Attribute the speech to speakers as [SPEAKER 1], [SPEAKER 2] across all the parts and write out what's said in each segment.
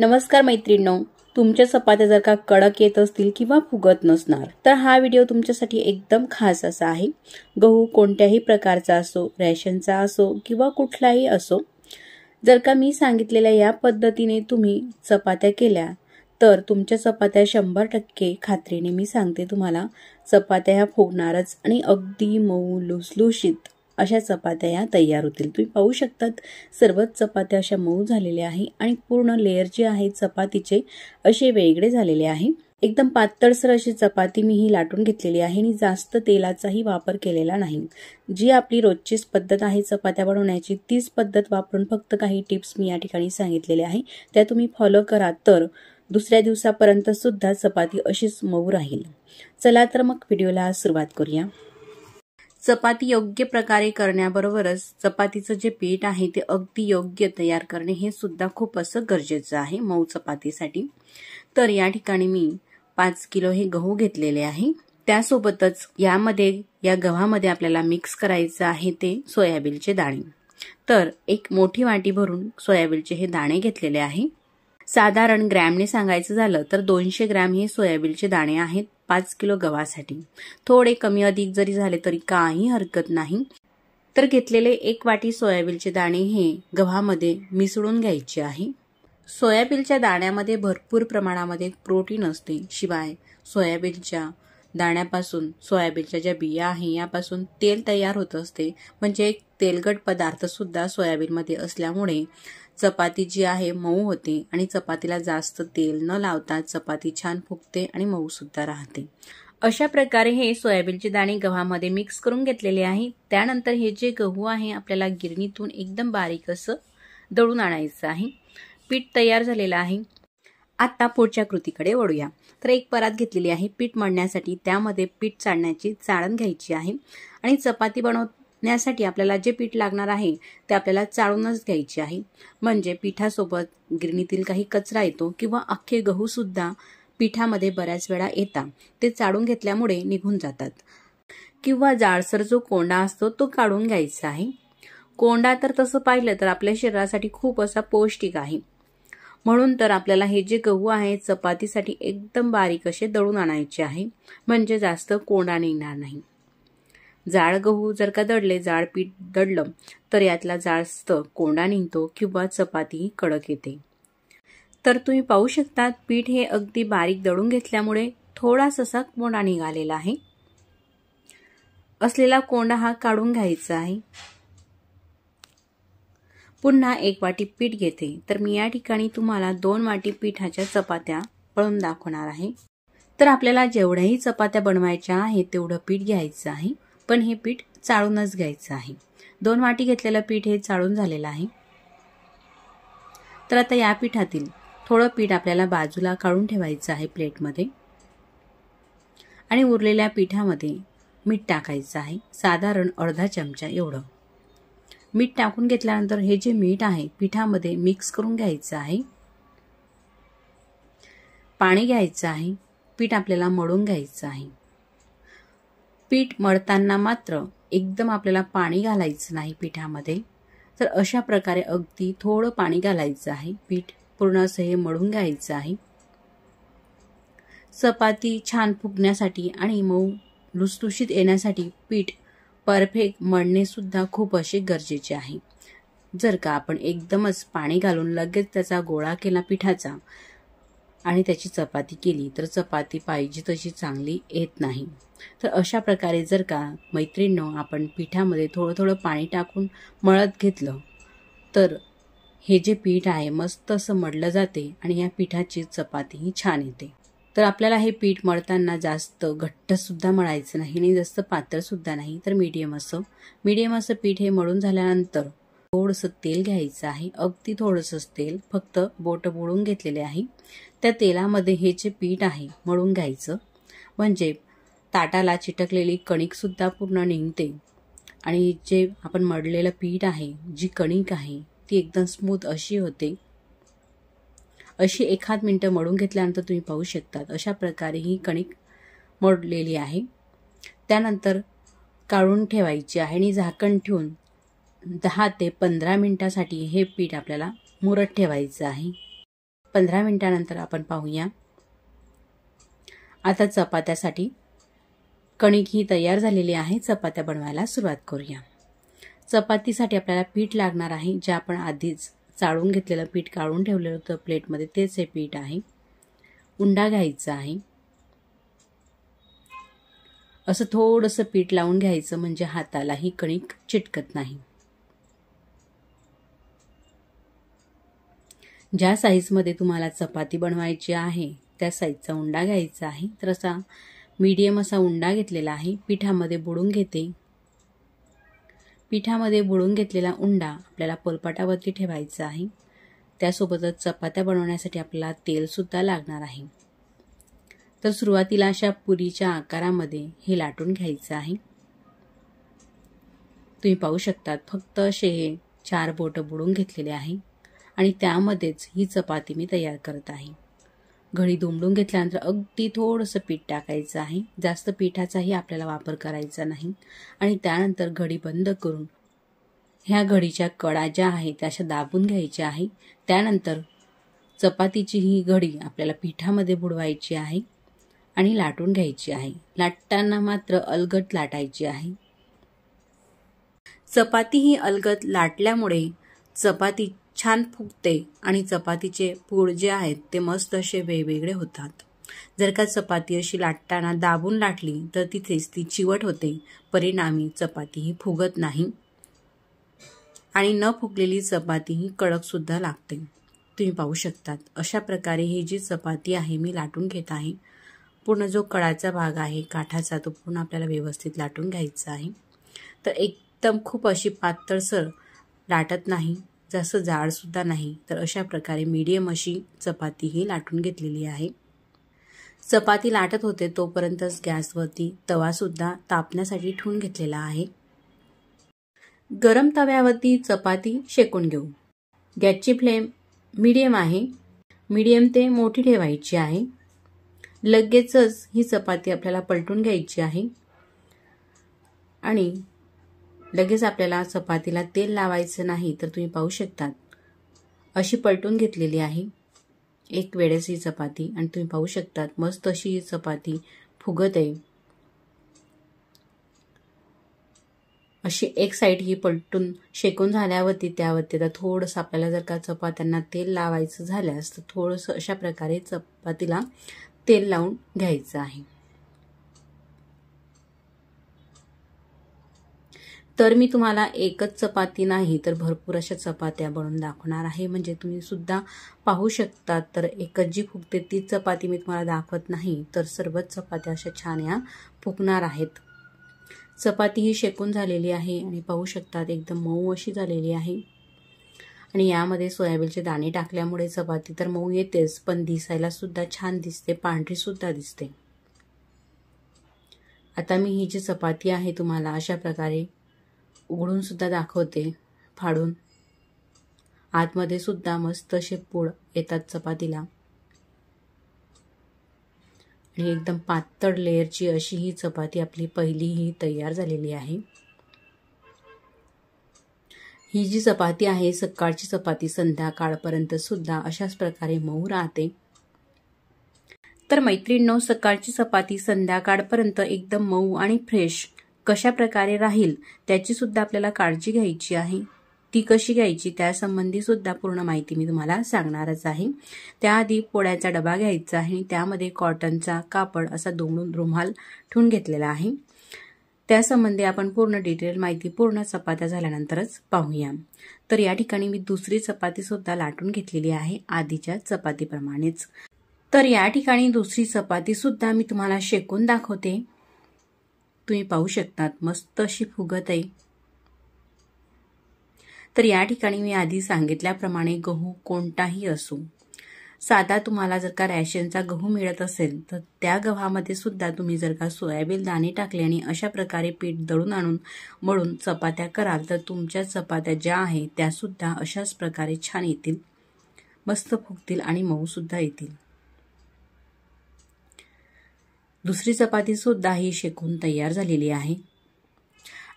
[SPEAKER 1] नमस्कार मैत्रिणींनो तुमच्या चपात्या जर का कडक येत असतील किंवा फुगत नसणार तर हा व्हिडिओ तुमच्यासाठी एकदम खास असा आहे गहू कोणत्याही प्रकारचा असो रेशनचा असो किंवा कुठलाही असो जर का मी सांगितलेल्या या पद्धतीने तुम्ही चपात्या केल्या तर तुमच्या चपात्या शंभर टक्के खात्रीने मी सांगते तुम्हाला चपात्या ह्या फुगणारच आणि अगदी मऊ लुसलुशीत अशा चपात्या या तयार होतील तुम्ही पाहू शकतात सर्वच चपात्या अशा मऊ झालेल्या आहे आणि पूर्ण लेअर जे आहे चपातीचे असे वेगळे झालेले आहे एकदम पातळसर अशी चपाती मी ही लाटून घेतलेली आहे आणि जास्त तेलाचाही वापर केलेला नाही जी आपली रोजचीच पद्धत आहे चपात्या बनवण्याची तीच पद्धत वापरून फक्त काही टिप्स मी या ठिकाणी सांगितलेल्या आहे त्या तुम्ही फॉलो करा तर दुसऱ्या दिवसापर्यंत सुद्धा चपाती अशीच मऊ राहील चला तर मग व्हिडिओला सुरुवात करूया चपाती योग्य प्रकारे करण्याबरोबरच चपातीचं जे पीठ आहे ते अगदी योग्य तयार करणे हे सुद्धा खूप असं गरजेचं आहे मऊ चपातीसाठी तर या ठिकाणी मी पाच किलो हे गहू घेतलेले आहे त्यासोबतच यामध्ये या गव्हामध्ये आपल्याला मिक्स करायचं आहे ते सोयाबीनचे दाणे तर एक मोठी वाटी भरून सोयाबीनचे हे दाणे घेतलेले आहे साधारण ग्रॅमने सांगायचं झालं तर दोनशे ग्रॅम हे सोयाबीनचे दाणे आहेत पाच किलो गव्हासाठी थोडे कमी अधिक जरी झाले तरी काही हरकत नाही तर घेतलेले एक वाटी सोयाबीनचे दाणे हे गव्हामध्ये मिसळून घ्यायचे आहे सोयाबीनच्या दाण्यामध्ये भरपूर प्रमाणामध्ये प्रोटीन असते शिवाय सोयाबीनच्या दाण्यापासून सोयाबीनच्या ज्या बिया आहे यापासून तेल तयार होत असते म्हणजे एक तेलगट पदार्थसुद्धा सोयाबीनमध्ये असल्यामुळे चपाती जी आहे मऊ होते आणि चपातीला जास्त तेल न लावता चपाती छान फुगते आणि मऊ सुद्धा राहते अशा प्रकारे हे सोयाबीनचे दाणे गव्हामध्ये मिक्स करून घेतलेले आहे त्यानंतर हे जे गहू आहे आपल्याला गिरणीतून एकदम बारीक असं दळून आणायचं आहे पीठ तयार झालेलं आहे आता पुढच्या कृतीकडे वळूया तर एक परात घेतलेली आहे पीठ मळण्यासाठी त्यामध्ये पीठ चाळण्याची चाळण घ्यायची आहे आणि चपाती बनव नेण्यासाठी आपल्याला जे पीठ लागणार आहे ते आपल्याला चाळूनच घ्यायचे आहे म्हणजे पिठासोबत गिरणीतील काही कचरा येतो किंवा अख्खे गहू सुद्धा पिठामध्ये बऱ्याच वेळा येतात ते चाळून घेतल्यामुळे निघून जातात किंवा जाळसर जो कोंडा असतो तो काढून घ्यायचा आहे कोंडा तर तसं पाहिलं तर आपल्या शरीरासाठी खूप असा पौष्टिक आहे म्हणून तर आपल्याला हे जे गहू आहे चपातीसाठी एकदम बारीक असे दळून आणायचे आहे म्हणजे जास्त कोंडा निघणार नाही जाळ गहू जर का दडले जाळ पीठ दडलं तर यातला जाळस्त कोंडा निघतो किंवा चपाती कडक येते तर तुम्ही पाहू शकता पीठ हे अगदी बारीक दळून घेतल्यामुळे थोडासा कोंडा निघालेला आहे असलेला कोंडा हा काढून घ्यायचा आहे पुन्हा एक वाटी पीठ घेते तर मी या ठिकाणी तुम्हाला दोन वाटी पिठाच्या चपात्या पळून दाखवणार आहे तर आपल्याला जेवढ्याही चपात्या बनवायच्या आहेत तेवढं पीठ घ्यायचं आहे पण हे पीठ चाळूनच घ्यायचं आहे दोन वाटी घेतलेलं पीठ हे चाळून झालेलं आहे तर आता या पिठातील थोडं पीठ आपल्याला बाजूला काढून ठेवायचं आहे प्लेटमध्ये आणि उरलेल्या पिठामध्ये मीठ टाकायचं आहे साधारण अर्धा चमचा एवढं मीठ टाकून घेतल्यानंतर हे जे मीठ आहे पिठामध्ये मिक्स करून घ्यायचं आहे पाणी घ्यायचं आहे पीठ आपल्याला मळून घ्यायचं आहे पीठ मळताना मात्र एकदम आपल्याला पाणी घालायचं नाही पिठामध्ये तर अशा प्रकारे अगदी थोडं पाणी घालायचं आहे पीठ पूर्ण असं हे मळून घ्यायचं आहे चपाती छान फुगण्यासाठी आणि मऊ लुसलुशीत येण्यासाठी पीठ परफेक्ट मळणे सुद्धा खूप असे गरजेचे आहे जर का आपण एकदमच पाणी घालून लगेच त्याचा गोळा केला पिठाचा आणि त्याची चपाती केली तर चपाती पाहिजे तशी चांगली येत नाही तर अशा प्रकारे जर का मैत्रिणीनं आपण पिठामध्ये थोडं थोडं पाणी टाकून मळत घेतलं तर हे जे पीठ आहे मस्त असं मळलं जाते आणि या पिठाची चपाती ही छान येते तर आपल्याला हे पीठ मळताना जास्त घट्टसुद्धा मळायचं नाही आणि जास्त पातळसुद्धा नाही तर मीडियम असं मीडियम असं पीठ हे मळून झाल्यानंतर थोडंसं तेल घ्यायचं आहे अगदी थोडंसंच तेल फक्त बोट बुळून घेतलेले आहे त्या तेलामध्ये हे जे पीठ आहे मळून घ्यायचं म्हणजे ताटाला चिटकलेली कणिकसुद्धा पूर्ण निघते आणि जे आपण मळलेलं पीठ आहे जी कणिक आहे ती एकदम स्मूथ अशी होते अशी एखाद मिनटं मळून घेतल्यानंतर तुम्ही पाहू शकतात अशा प्रकारे ही कणिक मळलेली आहे त्यानंतर काढून ठेवायची आहे आणि झाकण ठेवून दहा ते पंधरा मिनटासाठी हे पीठ आपल्याला मुरत ठेवायचं आहे पंधरा मिनिटानंतर आपण पाहूया आता चपात्यासाठी कणिक ही तयार झालेली आहे चपात्या बनवायला सुरुवात करूया चपातीसाठी आपल्याला पीठ लागणार आहे जे आपण आधीच चाळून घेतलेलं पीठ काढून ठेवलेलं होतं प्लेटमध्ये तेच हे पीठ आहे उंडा घ्यायचा आहे असं थोडंसं पीठ लावून घ्यायचं म्हणजे हातालाही कणिक चिटकत नाही ज्या साईजमध्ये तुम्हाला चपाती बनवायची आहे त्या साईजचा उंडा घ्यायचा आहे तर असा मीडियम असा उंडा घेतलेला आहे पिठामध्ये बुडून घेते पिठामध्ये बुडून घेतलेला उंडा आपल्याला पोलपाटावरती ठेवायचा आहे त्यासोबतच चपात्या बनवण्यासाठी आपल्याला तेलसुद्धा लागणार आहे तर सुरुवातीला अशा पुरीच्या आकारामध्ये हे लाटून घ्यायचं आहे तुम्ही पाहू शकतात फक्त असे हे चार बोटं बुडून घेतलेले आहे आणि त्यामध्येच ही चपाती मी तयार करत आहे घडी दुमडून घेतल्यानंतर अगदी थोडंसं पीठ टाकायचं आहे जास्त पिठाचाही आपल्याला वापर करायचा नाही आणि त्यानंतर घडी बंद करून ह्या घडीच्या कडा ज्या आहेत त्या अशा दाबून घ्यायच्या आहे त्यानंतर चपातीची ही घडी आपल्याला पिठामध्ये बुडवायची आहे आणि लाटून घ्यायची आहे लाटताना मात्र अलगट लाटायची आहे चपाती ही अलगत लाटल्यामुळे चपाती छान फुगते आणि चपातीचे पूळ जे आहेत ते मस्त असे वेगवेगळे होतात जर का चपाती अशी लाटताना दाबून लाटली तर तिथेच ती चिवट होते परिणामी चपाती ही फुगत नाही आणि न फुगलेली चपाती ही कडकसुद्धा लागते तुम्ही पाहू शकतात अशा प्रकारे ही जी चपाती आहे मी लाटून घेत आहे पूर्ण जो कळाचा भाग आहे काठाचा तो पूर्ण आपल्याला व्यवस्थित लाटून घ्यायचा आहे तर एकदम खूप अशी पातळसर लाटत नाही जास्त जाडसुद्धा नाही तर अशा प्रकारे मीडियम अशी चपाती ही लाटून घेतलेली आहे चपाती लाटत होते तोपर्यंतच गॅसवरती तवासुद्धा तापण्यासाठी ठेवून घेतलेला आहे गरम तव्यावरती चपाती शेकून घेऊ गॅसची फ्लेम मीडियम आहे मीडियम ते मोठी ठेवायची आहे लगेचच ही चपाती आपल्याला पलटून घ्यायची आहे आणि लगेच आपल्याला चपातीला तेल लावायचं नाही तर तुम्ही पाहू शकतात अशी पलटून घेतलेली आहे एक वेळेस ही चपाती आणि तुम्ही पाहू शकतात मस्त अशी ही चपाती फुगत आहे अशी एक साईड ही पलटून शेकून झाल्यावरती त्यावरती आता थोडंसं आपल्याला जर का चपात्यांना तेल लावायचं झाल्यास तर थोडंसं अशा प्रकारे चपातीला तेल लावून घ्यायचं आहे तर मी तुम्हाला एकच चपाती नाही तर भरपूर अशा चपात्या बनवून दाखवणार आहे म्हणजे तुम्ही सुद्धा पाहू शकता तर एकच जी फुगते तीच चपाती मी तुम्हाला दाखवत नाही तर सर्वच चपात्या अशा छान या फुकणार आहेत चपाती ही शेकून झालेली आहे आणि पाहू शकतात एकदम मऊ अशी झालेली आहे आणि यामध्ये सोयाबीनचे दाणे टाकल्यामुळे चपाती तर मऊ येतेच पण दिसायला सुद्धा छान दिसते पांढरी सुद्धा दिसते आता मी ही जी चपाती आहे तुम्हाला अशा प्रकारे उघडून सुद्धा दाखवते फाडून आतमध्ये सुद्धा मस्त असे पूड येतात चपातीला आणि एकदम पातळ लेअरची अशी ही चपाती आपली पहिली ही तयार झालेली आहे ही जी चपाती आहे सकाळची चपाती संध्याकाळपर्यंत सुद्धा अशाच प्रकारे मऊ राहते तर मैत्रिणींनो सकाळची चपाती संध्याकाळपर्यंत एकदम मऊ आणि फ्रेश कशा प्रकारे राहील त्याची सुद्धा आपल्याला काळजी घ्यायची आहे ती कशी घ्यायची त्यासंबंधी सुद्धा पूर्ण माहिती मी तुम्हाला सांगणारच आहे त्याआधी पोळ्याचा डबा घ्यायचा आहे त्यामध्ये कॉटनचा कापड असा दोन रुमाल ठेवून घेतलेला आहे त्यासंबंधी आपण पूर्ण डिटेल माहिती पूर्ण चपात्या झाल्यानंतरच पाहूया तर या ठिकाणी मी दुसरी चपाती सुद्धा लाटून घेतलेली आहे आधीच्या चपातीप्रमाणेच तर या ठिकाणी दुसरी चपाती सुद्धा मी तुम्हाला शेकून दाखवते तुम्ही पाहू शकतात मस्त अशी फुगत आहे तर या ठिकाणी मी आधी सांगितल्याप्रमाणे गहू कोणताही असो साधा तुम्हाला जर का रॅशनचा गहू मिळत असेल तर त्या गव्हामध्ये सुद्धा तुम्ही जर का सोयाबीन दाणे टाकले आणि अशा प्रकारे पीठ दळून आणून मळून चपात्या कराल तर तुमच्या चपात्या ज्या आहेत त्यासुद्धा अशाच प्रकारे छान येतील मस्त फुगतील आणि मऊसुद्धा येतील दुसरी चपातीसुद्धा ही शेकून तयार झालेली आहे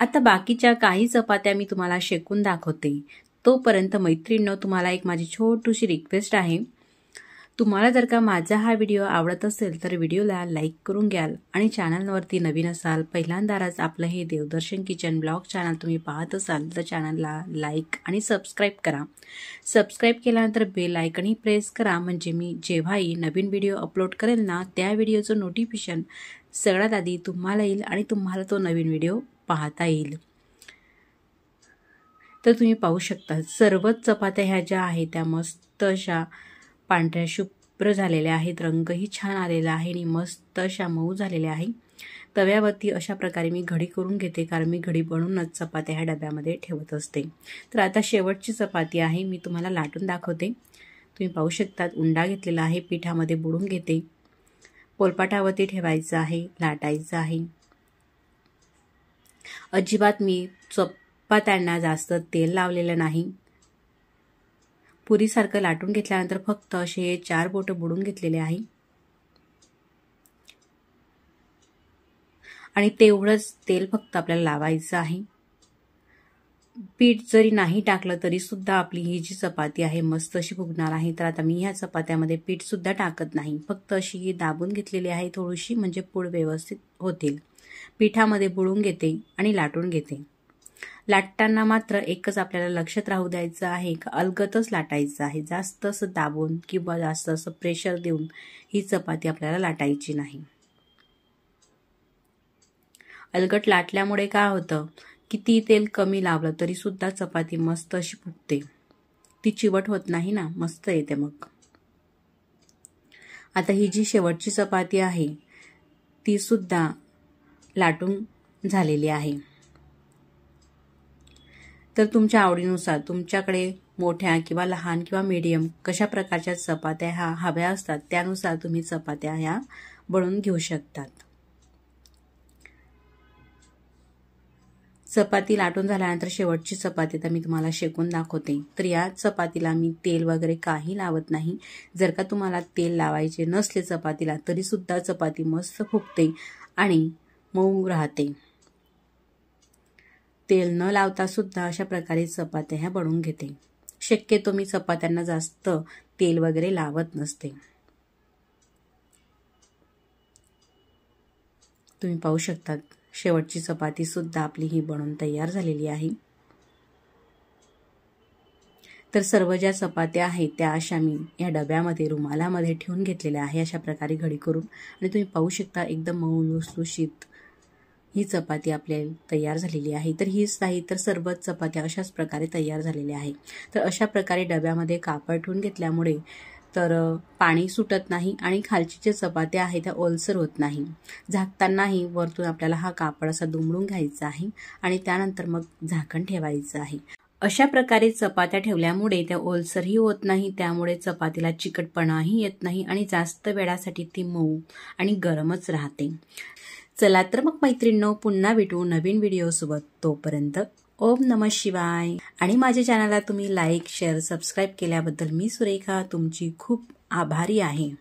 [SPEAKER 1] आता बाकीच्या काही चपात्या मी तुम्हाला शेकून दाखवते तोपर्यंत मैत्रिणीनं तुम्हाला एक माझी छोटीशी रिक्वेस्ट आहे तुम्हाला जर का माझा हा व्हिडिओ आवडत असेल तर व्हिडिओला लाईक करून घ्याल आणि चॅनलवरती नवीन असाल पहिल्यांदाच आपलं हे देवदर्शन किचन ब्लॉग चॅनल तुम्ही पाहत असाल तर चॅनलला लाईक आणि सबस्क्राईब करा सबस्क्राईब केल्यानंतर बेल आयकनही प्रेस करा म्हणजे मी जेव्हाही नवीन व्हिडिओ अपलोड करेल ना त्या व्हिडिओचं नोटिफिकेशन सगळ्यात आधी तुम्हाला येईल आणि तुम्हाला तो नवीन व्हिडिओ पाहता येईल तर तुम्ही पाहू शकता सर्वच चपात्या ह्या ज्या आहेत त्या मस्त अशा पांढऱ्या शुभ्र झालेल्या आहेत रंगही छान आलेला आहे आणि मस्त अशा मऊ झालेल्या आहे तव्यावरती अशा प्रकारे मी घडी करून घेते कारण मी घडी बनवूनच चपात्या ह्या डब्यामध्ये ठेवत असते तर आता शेवटची चपाती आहे मी तुम्हाला लाटून दाखवते तुम्ही पाहू शकतात उंडा घेतलेला आहे पिठामध्ये बुडून घेते पोलपाटावरती ठेवायचं आहे लाटायचं आहे अजिबात मी चपात्यांना जास्त तेल लावलेलं नाही पुरीसारखं लाटून घेतल्यानंतर फक्त असे हे चार बोटं बुडून घेतलेले आहे आणि तेवढंच तेल फक्त आपल्याला लावायचं आहे पीठ जरी नाही टाकलं तरी सुद्धा आपली ही जी चपाती आहे मस्त अशी फुगणार आहे तर आता मी ह्या चपात्यामध्ये पीठ सुद्धा टाकत नाही फक्त अशी ही दाबून घेतलेली आहे थोडीशी म्हणजे पूड व्यवस्थित होतील पिठामध्ये बुळून घेते आणि लाटून घेते लाटताना मात्र एकच आपल्याला लक्षात राहू द्यायचं आहे का अलगतच लाटायचं आहे जास्त असं दाबून किंवा जास्त असं प्रेशर देऊन ही चपाती आपल्याला लाटायची नाही अलगट लाटल्यामुळे काय होतं किती तेल कमी लावलं तरी सुद्धा चपाती मस्त अशी फुटते ती चिवट होत नाही ना मस्त येते मग आता ही जी शेवटची चपाती आहे ती सुद्धा लाटून झालेली आहे तर तुमच्या आवडीनुसार तुमच्याकडे मोठ्या किंवा लहान किंवा मीडियम कशा प्रकारच्या चपात्या ह्या हव्या असतात त्यानुसार तुम्ही चपात्या ह्या बनवून घेऊ शकतात चपाती लाटून झाल्यानंतर शेवटची चपाती तर मी तुम्हाला शेकून दाखवते तर या चपातीला मी तेल वगैरे काही लावत नाही जर का तुम्हाला तेल लावायचे नसले चपातीला तरीसुद्धा चपाती मस्त फुगते आणि मऊ राहते तेल न लावता सुद्धा अशा प्रकारे चपात्या ह्या बनवून घेते शक्यतो मी चपात्यांना जास्त तेल वगैरे लावत नसते तुम्ही पाहू शकता शेवटची चपाती सुद्धा आपली ही बनवून तयार झालेली आहे तर सर्व ज्या चपात्या आहेत त्या अशा मी या डब्यामध्ये रुमालामध्ये ठेवून घेतलेल्या आहे अशा प्रकारे घडी करून आणि तुम्ही पाहू शकता एकदम मऊ लुसलुशीत ही चपाती आपल्या तयार झालेली आहे तर हीच नाही तर सर्वच चपात्या अशाच प्रकारे तयार झालेल्या आहे तर अशा प्रकारे डब्यामध्ये कापड ठेवून घेतल्यामुळे तर पाणी सुटत नाही आणि खालची ज्या चपात्या आहेत त्या ओलसर होत नाही झाकतानाही वरतून आपल्याला हा कापड असा दुमडून घ्यायचा आहे आणि त्यानंतर मग झाकण ठेवायचं आहे अशा प्रकारे चपात्या ठेवल्यामुळे त्या ओलसरही होत नाही त्यामुळे चपातीला चिकटपणाही येत नाही आणि जास्त वेळासाठी ती मऊ आणि गरमच राहते चला तर मग मैत्रिणींनो पुन्हा भेटू नवीन व्हिडिओसोबत तोपर्यंत ओम नम शिवाय आणि माझ्या चॅनलला तुम्ही लाईक शेअर सबस्क्राईब केल्याबद्दल मी सुरेखा तुमची खूप आभारी आहे